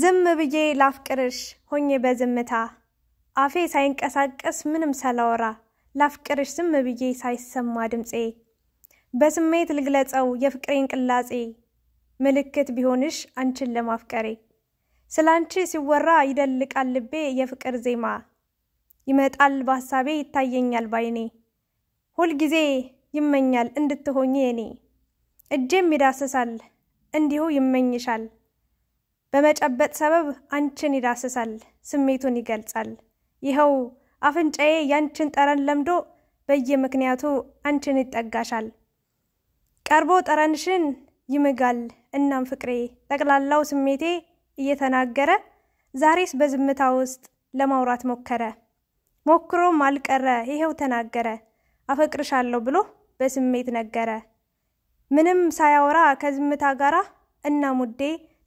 ዝም ብዬ ላፍቅርሽ ሆኜ በዝምታ አፌ ሳይንቀሳቀስ ምንም ሳላወራ ላፍቅርሽ ዝም ብዬ ሳይሰማ ድምፄ በስሜት ልግለጸው የፍቅሬን ቅላጼ ምልክት ቢሆንሽ አንቺን ለማፍቀሬ ስለ አንቺ ሲወራ ይደልቃል ልቤ የፍቅር ዜማ ይመጣል በሀሳቤ ይታየኛል ባይኔ ሁልጊዜ ይመኛል እንድትሆኚ እኔ እጄም ይዳስሳል እንዲሁ ይመኝሻል በመጨበጥ ሰበብ አንቺን ይዳስሳል፣ ስሜቱን ይገልጻል። ይኸው አፍንጫዬ ያንቺን ጠረን ለምዶ በየምክንያቱ አንቺን ይጠጋሻል። ቀርቦ ጠረንሽን ይምጋል። እናም ፍቅሬ ጠቅላላው ስሜቴ እየተናገረ ዛሬስ በዝምታ ውስጥ ለማውራት ሞከረ። ሞክሮም አልቀረ ይኸው ተናገረ። አፈቅርሻለሁ ብሎ በስሜት ነገረ። ምንም ሳያወራ ከዝምታ ጋራ እናም ውዴ።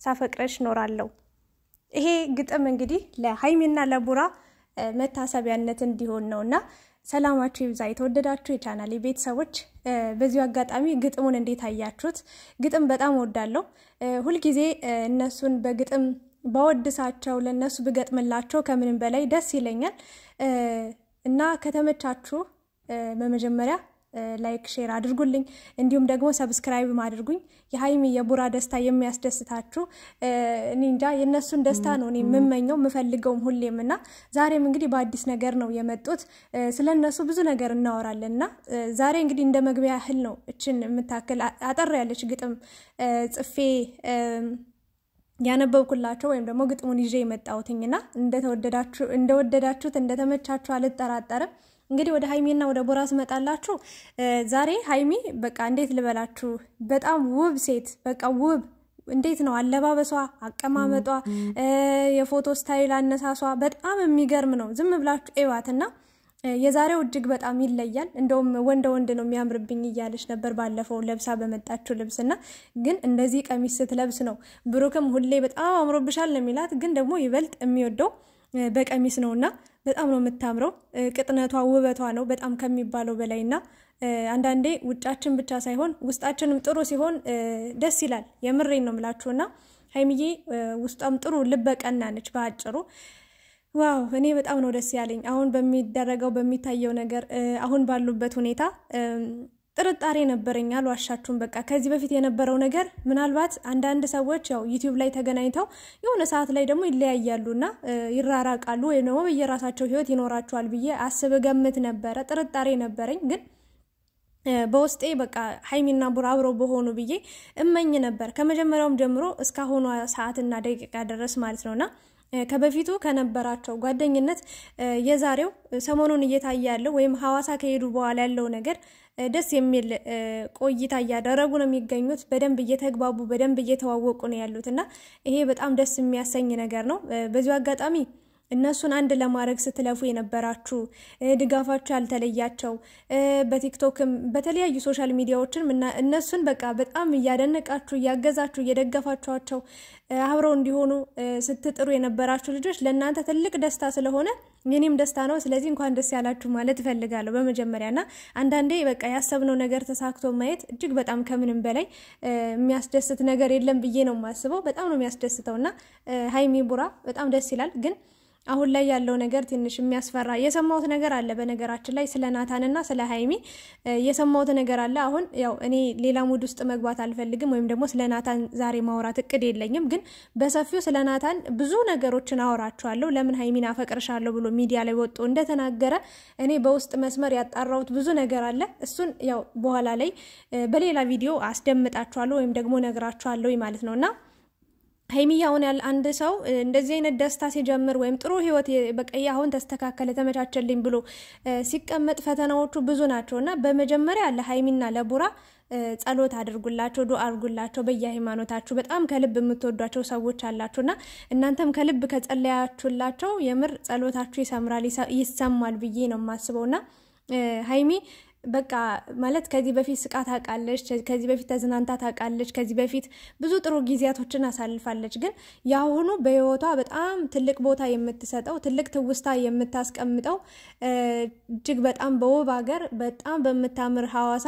ሳፈቅረሽ ኖራለሁ። ይሄ ግጥም እንግዲህ ለሀይሜና ለቡራ መታሰቢያነት እንዲሆን ነው እና ሰላማችሁ ይብዛ የተወደዳችሁ የቻናሌ ቤተሰቦች። በዚሁ አጋጣሚ ግጥሙን እንዴት አያችሁት? ግጥም በጣም እወዳለሁ። ሁልጊዜ እነሱን በግጥም ባወድሳቸው ለእነሱ ብገጥምላቸው ከምንም በላይ ደስ ይለኛል እና ከተመቻችሁ በመጀመሪያ ላይክ ሼር አድርጉልኝ፣ እንዲሁም ደግሞ ሰብስክራይብ አድርጉኝ። የሀይሚ የቡራ ደስታ የሚያስደስታችሁ እኔ እንጃ የእነሱን ደስታ ነው እኔ የምመኘው የምፈልገውም ሁሌም እና ዛሬም እንግዲህ በአዲስ ነገር ነው የመጡት። ስለ እነሱ ብዙ ነገር እናወራለን እና ዛሬ እንግዲህ እንደ መግቢያ ያህል ነው እችን የምታክል አጠር ያለች ግጥም ጽፌ ያነበብኩላቸው ወይም ደግሞ ግጥሙን ይዤ የመጣሁትኝና እንደወደዳችሁት እንደተመቻችሁ አልጠራጠርም። እንግዲህ ወደ ሀይሚና ወደ ቦራ ስመጣላችሁ ዛሬ ሀይሚ በቃ እንዴት ልበላችሁ፣ በጣም ውብ ሴት በቃ ውብ እንዴት ነው አለባበሷ፣ አቀማመጧ፣ የፎቶ ስታይል አነሳሷ በጣም የሚገርም ነው። ዝም ብላችሁ ኤዋት እና የዛሬው እጅግ በጣም ይለያል። እንደውም ወንደ ወንድ ነው የሚያምርብኝ እያለች ነበር ባለፈው ለብሳ በመጣችው ልብስ እና ግን እንደዚህ ቀሚስ ስትለብስ ነው ብሩክም ሁሌ በጣም አምሮብሻል ነው የሚላት፣ ግን ደግሞ ይበልጥ የሚወደው በቀሚስ ነውና በጣም ነው የምታምረው። ቅጥነቷ ውበቷ ነው በጣም ከሚባለው በላይ እና አንዳንዴ ውጫችን ብቻ ሳይሆን ውስጣችንም ጥሩ ሲሆን ደስ ይላል። የምሬን ነው የምላችሁ እና ሀይሚዬ ውስጧም ጥሩ ልበቀና ነች በአጭሩ። ዋው እኔ በጣም ነው ደስ ያለኝ አሁን በሚደረገው በሚታየው ነገር አሁን ባሉበት ሁኔታ ጥርጣሬ ነበረኝ፣ አልዋሻችሁም። በቃ ከዚህ በፊት የነበረው ነገር ምናልባት አንዳንድ ሰዎች ያው ዩቲዩብ ላይ ተገናኝተው የሆነ ሰዓት ላይ ደግሞ ይለያያሉና ይራራቃሉ ወይም ደግሞ በየራሳቸው ህይወት ይኖራቸዋል ብዬ አስብ ገምት ነበረ። ጥርጣሬ ነበረኝ ግን በውስጤ በቃ ሀይሚና ቡራ አብረው በሆኑ ብዬ እመኝ ነበር ከመጀመሪያውም ጀምሮ እስካሁኗ ሰዓትና ደቂቃ ድረስ ማለት ነውና ከበፊቱ ከነበራቸው ጓደኝነት የዛሬው ሰሞኑን እየታየ ያለው ወይም ሀዋሳ ከሄዱ በኋላ ያለው ነገር ደስ የሚል ቆይታ እያደረጉ ነው የሚገኙት። በደንብ እየተግባቡ በደንብ እየተዋወቁ ነው ያሉት እና ይሄ በጣም ደስ የሚያሰኝ ነገር ነው። በዚሁ አጋጣሚ እነሱን አንድ ለማድረግ ስትለፉ የነበራችሁ ድጋፋችሁ ያልተለያቸው በቲክቶክም በተለያዩ ሶሻል ሚዲያዎችም እነሱን በቃ በጣም እያደነቃችሁ እያገዛችሁ እየደገፋችኋቸው አብረው እንዲሆኑ ስትጥሩ የነበራችሁ ልጆች ለእናንተ ትልቅ ደስታ ስለሆነ የኔም ደስታ ነው። ስለዚህ እንኳን ደስ ያላችሁ ማለት እፈልጋለሁ በመጀመሪያ እና አንዳንዴ በቃ ያሰብነው ነገር ተሳክቶ ማየት እጅግ በጣም ከምንም በላይ የሚያስደስት ነገር የለም ብዬ ነው የማስበው። በጣም ነው የሚያስደስተው እና ሀይሚ ቡራ በጣም ደስ ይላል ግን አሁን ላይ ያለው ነገር ትንሽ የሚያስፈራ የሰማሁት ነገር አለ። በነገራችን ላይ ስለ ናታንና ስለ ሀይሚ የሰማሁት ነገር አለ። አሁን ያው እኔ ሌላ ሙድ ውስጥ መግባት አልፈልግም፣ ወይም ደግሞ ስለ ናታን ዛሬ ማውራት እቅድ የለኝም። ግን በሰፊው ስለ ናታን ብዙ ነገሮችን አወራችኋለሁ። ለምን ሀይሚን አፈቅርሻለሁ ብሎ ሚዲያ ላይ ወጥቶ እንደተናገረ እኔ በውስጥ መስመር ያጣራሁት ብዙ ነገር አለ። እሱን ያው በኋላ ላይ በሌላ ቪዲዮ አስደምጣችኋለሁ ወይም ደግሞ ነግራችኋለሁ ማለት ነው እና ሀይሚዬ አሁን ያለ አንድ ሰው እንደዚህ አይነት ደስታ ሲጀምር ወይም ጥሩ ህይወት በቀይ አሁን ተስተካከለ ተመቻቸልኝ ብሎ ሲቀመጥ ፈተናዎቹ ብዙ ናቸው እና በመጀመሪያ ለሀይሚና ለቡራ ጸሎት አድርጉላቸው፣ ዱ አድርጉላቸው። በየሃይማኖታችሁ በጣም ከልብ የምትወዷቸው ሰዎች እና እናንተም ከልብ ከጸለያችሁላቸው የምር ጸሎታችሁ ይሰምራል ይሰማል ብዬ ነው የማስበውና ሀይሚ በቃ ማለት ከዚህ በፊት ስቃ ታውቃለች፣ ከዚህ በፊት ተዝናንታ ታውቃለች፣ ከዚህ በፊት ብዙ ጥሩ ጊዜያቶችን አሳልፋለች። ግን የአሁኑ በህይወቷ በጣም ትልቅ ቦታ የምትሰጠው ትልቅ ትውስታ የምታስቀምጠው እጅግ በጣም በውብ ሀገር በጣም በምታምር ሀዋሳ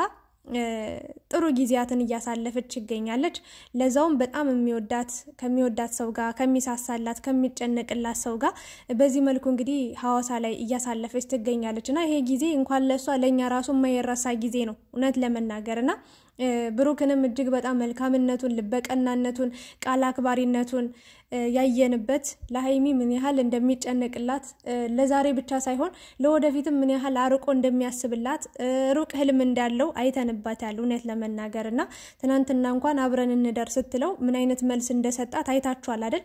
ጥሩ ጊዜያትን እያሳለፈች ይገኛለች። ለዛውም በጣም የሚወዳት ከሚወዳት ሰው ጋር ከሚሳሳላት ከሚጨነቅላት ሰው ጋር በዚህ መልኩ እንግዲህ ሀዋሳ ላይ እያሳለፈች ትገኛለች እና ይሄ ጊዜ እንኳን ለእሷ ለእኛ ራሱ የማይረሳ ጊዜ ነው እውነት ለመናገር እና ብሩክንም እጅግ በጣም መልካምነቱን ልበቀናነቱን ቃል አክባሪነቱን ያየንበት ለሀይሚ ምን ያህል እንደሚጨነቅላት ለዛሬ ብቻ ሳይሆን ለወደፊትም ምን ያህል አርቆ እንደሚያስብላት ሩቅ ህልም እንዳለው አይተንባታል። እውነት ለመናገር እና ትናንትና እንኳን አብረን እንደር ስትለው ምን አይነት መልስ እንደሰጣት አይታችኋል አይደል?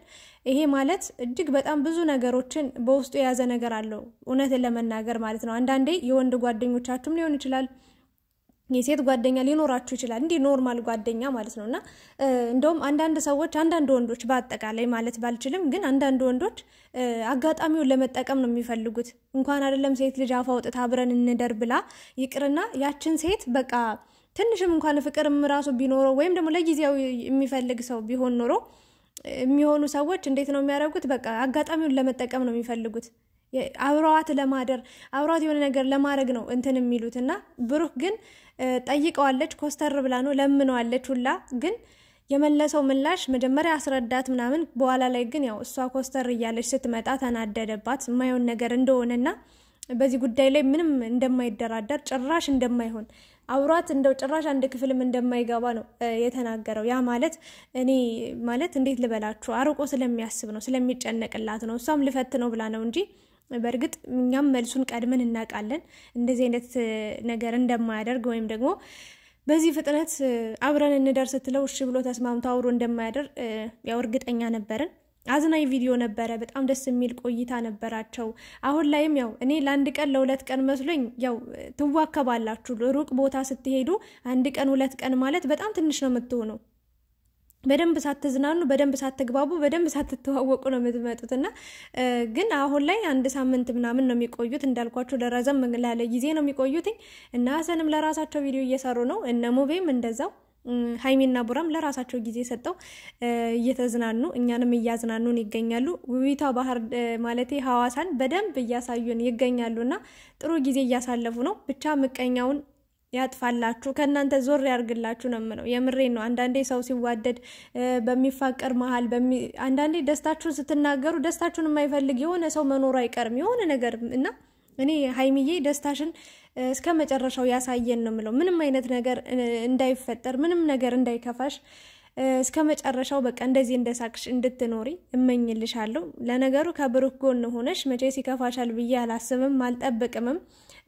ይሄ ማለት እጅግ በጣም ብዙ ነገሮችን በውስጡ የያዘ ነገር አለው። እውነትን ለመናገር ማለት ነው። አንዳንዴ የወንድ ጓደኞቻችሁም ሊሆን ይችላል የሴት ጓደኛ ሊኖራችሁ ይችላል። እንዲህ ኖርማል ጓደኛ ማለት ነው እና እንደውም አንዳንድ ሰዎች አንዳንድ ወንዶች በአጠቃላይ ማለት ባልችልም፣ ግን አንዳንድ ወንዶች አጋጣሚውን ለመጠቀም ነው የሚፈልጉት። እንኳን አይደለም ሴት ልጅ አፍ አውጥታ አብረን እንደር ብላ ይቅርና ያችን ሴት በቃ ትንሽም እንኳን ፍቅር ራሱ ቢኖረው ወይም ደግሞ ለጊዜያዊ የሚፈልግ ሰው ቢሆን ኖሮ የሚሆኑ ሰዎች እንዴት ነው የሚያደርጉት? በቃ አጋጣሚውን ለመጠቀም ነው የሚፈልጉት። አብረዋት ለማደር አብረዋት የሆነ ነገር ለማድረግ ነው እንትን የሚሉት እና ብሩክ ግን ጠይቀዋለች፣ ኮስተር ብላ ነው ለምነዋለች ሁላ ግን የመለሰው ምላሽ መጀመሪያ አስረዳት ምናምን፣ በኋላ ላይ ግን ያው እሷ ኮስተር እያለች ስትመጣ ተናደደባት የማይሆን ነገር እንደሆነና በዚህ ጉዳይ ላይ ምንም እንደማይደራደር ጭራሽ እንደማይሆን አውራት እንደው ጭራሽ አንድ ክፍልም እንደማይገባ ነው የተናገረው። ያ ማለት እኔ ማለት እንዴት ልበላችሁ፣ አርቆ ስለሚያስብ ነው ስለሚጨነቅላት ነው። እሷም ልፈት ነው ብላ ነው እንጂ በእርግጥ እኛም መልሱን ቀድመን እናውቃለን እንደዚህ አይነት ነገር እንደማያደርግ ወይም ደግሞ በዚህ ፍጥነት አብረን እንደር ስትለው እሺ ብሎ ተስማምቶ አውሮ እንደማያደር ያው እርግጠኛ ነበርን። አዝናኝ ቪዲዮ ነበረ። በጣም ደስ የሚል ቆይታ ነበራቸው። አሁን ላይም ያው እኔ ለአንድ ቀን ለሁለት ቀን መስሎኝ ያው ትዋከባላችሁ። ሩቅ ቦታ ስትሄዱ አንድ ቀን ሁለት ቀን ማለት በጣም ትንሽ ነው የምትሆነው። በደንብ ሳትዝናኑ በደንብ ሳትግባቡ በደንብ ሳትተዋወቁ ነው የምትመጡት። እና ግን አሁን ላይ አንድ ሳምንት ምናምን ነው የሚቆዩት እንዳልኳቸው ለረዘም ላለ ጊዜ ነው የሚቆዩትኝ። እና ሀሰንም ለራሳቸው ቪዲዮ እየሰሩ ነው፣ እነ ሙቤም እንደዛው ሀይሚና ቡራም ለራሳቸው ጊዜ ሰጠው እየተዝናኑ እኛንም እያዝናኑን ይገኛሉ። ውቢቷ ባህር ማለት ሀዋሳን በደንብ እያሳዩን ይገኛሉና ጥሩ ጊዜ እያሳለፉ ነው። ብቻ ምቀኛውን ያጥፋላችሁ ከእናንተ ዞር ያርግላችሁ ነው የምለው። የምሬ ነው። አንዳንዴ ሰው ሲዋደድ በሚፋቀር መሀል አንዳንዴ ደስታችሁን ስትናገሩ ደስታችሁን የማይፈልግ የሆነ ሰው መኖሩ አይቀርም የሆነ ነገር እና እኔ ሀይሚዬ ደስታሽን እስከ መጨረሻው ያሳየን ነው የምለው። ምንም አይነት ነገር እንዳይፈጠር፣ ምንም ነገር እንዳይከፋሽ እስከ መጨረሻው በቃ እንደዚህ እንደሳቅሽ እንድትኖሪ እመኝልሻለሁ። ለነገሩ ከብሩክ ጎን ሆነሽ መቼ ሲከፋሻል ብዬ አላስብም አልጠብቅምም።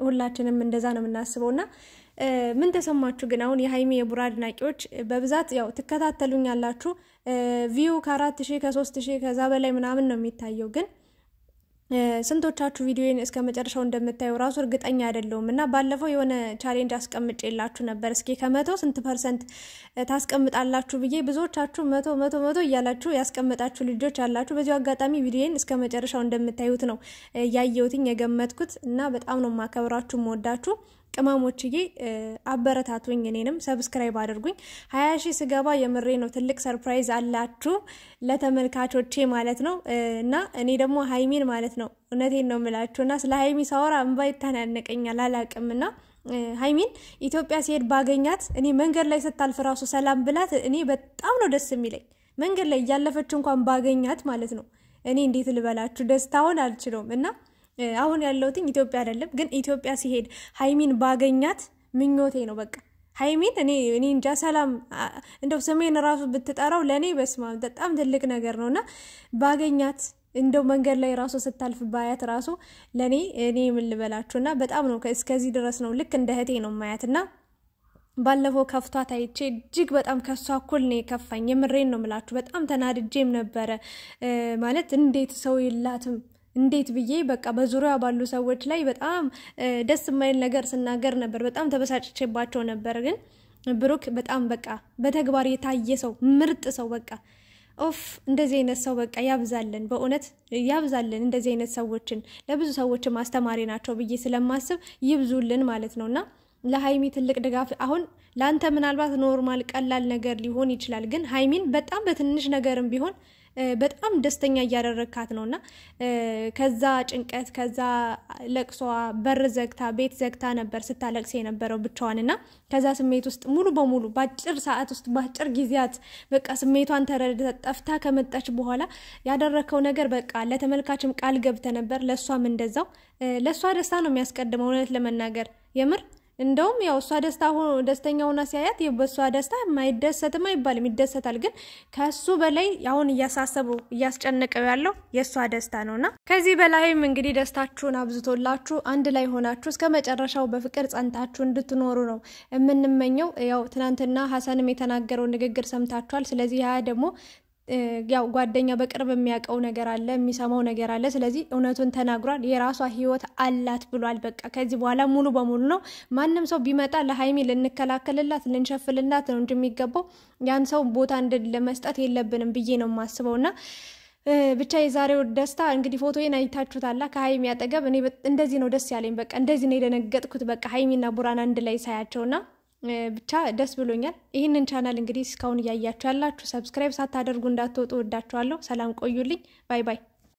ሁላችንም እንደዛ ነው የምናስበው እና። ምን ተሰማችሁ ግን? አሁን የሀይሚ የቡራ አድናቂዎች በብዛት ያው ትከታተሉኝ ያላችሁ ቪው ከአራት ሺህ ከሶስት ሺህ ከዛ በላይ ምናምን ነው የሚታየው ግን ስንቶቻችሁ ቪዲዮን እስከ መጨረሻው እንደምታየው ራሱ እርግጠኛ አይደለውም እና ባለፈው የሆነ ቻሌንጅ አስቀምጬ የላችሁ ነበር። እስኪ ከመቶ ስንት ፐርሰንት ታስቀምጣላችሁ ብዬ ብዙዎቻችሁ መቶ መቶ መቶ እያላችሁ ያስቀመጣችሁ ልጆች አላችሁ። በዚሁ አጋጣሚ ቪዲዮን እስከ መጨረሻው እንደምታዩት ነው ያየሁትኝ የገመትኩት እና በጣም ነው ማከብራችሁ መወዳችሁ ቅመሞችዬ አበረታቱኝ፣ እኔንም ሰብስክራይብ አድርጉኝ። ሀያ ሺህ ስገባ የምሬ ነው ትልቅ ሰርፕራይዝ አላችሁ ለተመልካቾቼ ማለት ነው። እና እኔ ደግሞ ሀይሚን ማለት ነው እውነቴን ነው የምላችሁ እና ስለ ሀይሚ ሳወራ እንባ ይተናነቀኛል አላቅምና ሀይሚን ኢትዮጵያ ሲሄድ ባገኛት እኔ መንገድ ላይ ስታልፍ ራሱ ሰላም ብላት እኔ በጣም ነው ደስ የሚለኝ። መንገድ ላይ እያለፈች እንኳን ባገኛት ማለት ነው እኔ እንዴት ልበላችሁ ደስታውን አልችለውም እና አሁን ያለሁትኝ ኢትዮጵያ አይደለም፣ ግን ኢትዮጵያ ሲሄድ ሀይሚን ባገኛት ምኞቴ ነው። በቃ ሀይሚን እኔ እኔ እንጃ ሰላም እንደው ስሜን ራሱ ብትጠራው ለእኔ በስማ በጣም ትልቅ ነገር ነው እና ባገኛት እንደው መንገድ ላይ ራሱ ስታልፍ ባያት ራሱ ለእኔ እኔ ምን ልበላችሁ እና በጣም ነው እስከዚህ ድረስ ነው ልክ እንደ እህቴ ነው ማያት እና ባለፈው ከፍቷ ታይቼ እጅግ በጣም ከሷ እኩል ነው የከፋኝ። የምሬን ነው ምላችሁ። በጣም ተናድጄም ነበረ ማለት እንዴት ሰው የላትም እንዴት ብዬ በቃ በዙሪያ ባሉ ሰዎች ላይ በጣም ደስ የማይል ነገር ስናገር ነበር። በጣም ተበሳጭቼባቸው ነበር። ግን ብሩክ በጣም በቃ በተግባር የታየ ሰው፣ ምርጥ ሰው በቃ ኦፍ እንደዚህ አይነት ሰው በቃ ያብዛልን፣ በእውነት ያብዛልን። እንደዚህ አይነት ሰዎችን ለብዙ ሰዎች አስተማሪ ናቸው ብዬ ስለማስብ ይብዙልን ማለት ነው እና ለሀይሚ ትልቅ ድጋፍ አሁን ለአንተ ምናልባት ኖርማል ቀላል ነገር ሊሆን ይችላል፣ ግን ሀይሚን በጣም በትንሽ ነገርም ቢሆን በጣም ደስተኛ እያደረግካት ነው እና ከዛ ጭንቀት ከዛ ለቅሷ በር ዘግታ ቤት ዘግታ ነበር ስታለቅስ የነበረው ብቻዋን እና ከዛ ስሜት ውስጥ ሙሉ በሙሉ በአጭር ሰዓት ውስጥ በአጭር ጊዜያት በቃ ስሜቷን ተረድታ ጠፍታ ከመጣች በኋላ ያደረግከው ነገር በቃ ለተመልካችም ቃል ገብተ ነበር፣ ለእሷም እንደዛው። ለእሷ ደስታ ነው የሚያስቀድመው እውነት ለመናገር የምር እንደውም ያው እሷ ደስታ ደስተኛ ሆና ሲያያት በእሷ ደስታ ማይደሰትም አይባልም፣ ይደሰታል። ግን ከሱ በላይ አሁን እያሳሰቡ እያስጨነቀው ያለው የእሷ ደስታ ነውና ከዚህ በላይም እንግዲህ ደስታችሁን አብዝቶላችሁ አንድ ላይ ሆናችሁ እስከ መጨረሻው በፍቅር ጸንታችሁ እንድትኖሩ ነው የምንመኘው። ያው ትናንትና ሀሰንም የተናገረው ንግግር ሰምታችኋል። ስለዚህ ያ ደግሞ ያው ጓደኛ በቅርብ የሚያውቀው ነገር አለ፣ የሚሰማው ነገር አለ። ስለዚህ እውነቱን ተናግሯል። የራሷ ህይወት አላት ብሏል። በቃ ከዚህ በኋላ ሙሉ በሙሉ ነው። ማንም ሰው ቢመጣ ለሀይሚ ልንከላከልላት፣ ልንሸፍልላት ነው እንጂ የሚገባው ያን ሰው ቦታ ለመስጠት የለብንም ብዬ ነው የማስበው እና ብቻ የዛሬው ደስታ እንግዲህ ፎቶዬን አይታችሁታላ። ከሀይሚ አጠገብ እኔ እንደዚህ ነው ደስ ያለኝ። በቃ እንደዚህ ነው የደነገጥኩት። በቃ ሀይሚና ቡራን አንድ ላይ ሳያቸውና ብቻ ደስ ብሎኛል። ይህንን ቻናል እንግዲህ እስካሁን እያያችሁ ያላችሁ ሰብስክራይብ ሳታደርጉ እንዳትወጡ ወዳችኋለሁ። ሰላም ቆዩልኝ። ባይ ባይ።